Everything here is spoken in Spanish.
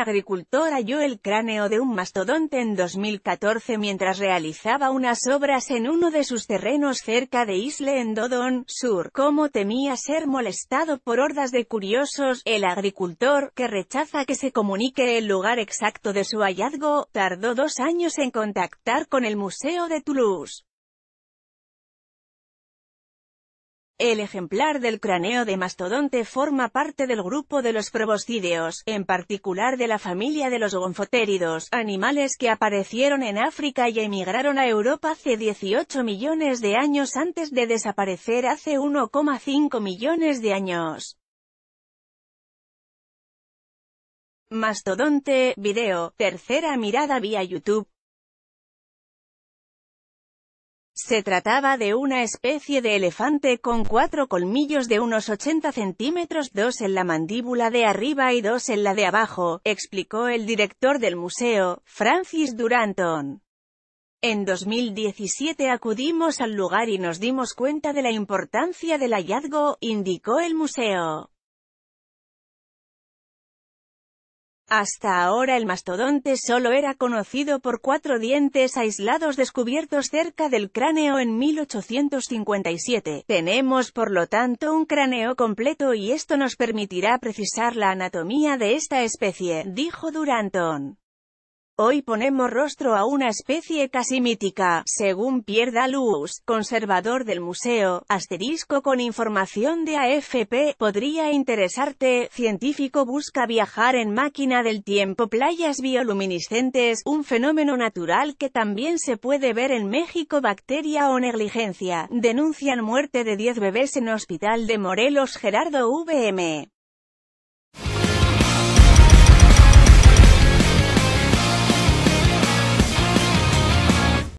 agricultor halló el cráneo de un mastodonte en 2014 mientras realizaba unas obras en uno de sus terrenos cerca de Isle en Dodon, Sur. Como temía ser molestado por hordas de curiosos, el agricultor, que rechaza que se comunique el lugar exacto de su hallazgo, tardó dos años en contactar con el Museo de Toulouse. El ejemplar del cráneo de mastodonte forma parte del grupo de los proboscídeos, en particular de la familia de los gonfotéridos, animales que aparecieron en África y emigraron a Europa hace 18 millones de años antes de desaparecer hace 1,5 millones de años. Mastodonte, video, tercera mirada vía YouTube. Se trataba de una especie de elefante con cuatro colmillos de unos 80 centímetros, dos en la mandíbula de arriba y dos en la de abajo, explicó el director del museo, Francis Duranton. En 2017 acudimos al lugar y nos dimos cuenta de la importancia del hallazgo, indicó el museo. Hasta ahora el mastodonte solo era conocido por cuatro dientes aislados descubiertos cerca del cráneo en 1857. Tenemos por lo tanto un cráneo completo y esto nos permitirá precisar la anatomía de esta especie, dijo Duranton. Hoy ponemos rostro a una especie casi mítica, según Pierre Daluz, conservador del museo, asterisco con información de AFP, podría interesarte, científico busca viajar en máquina del tiempo playas bioluminiscentes, un fenómeno natural que también se puede ver en México bacteria o negligencia, denuncian muerte de 10 bebés en hospital de Morelos Gerardo VM.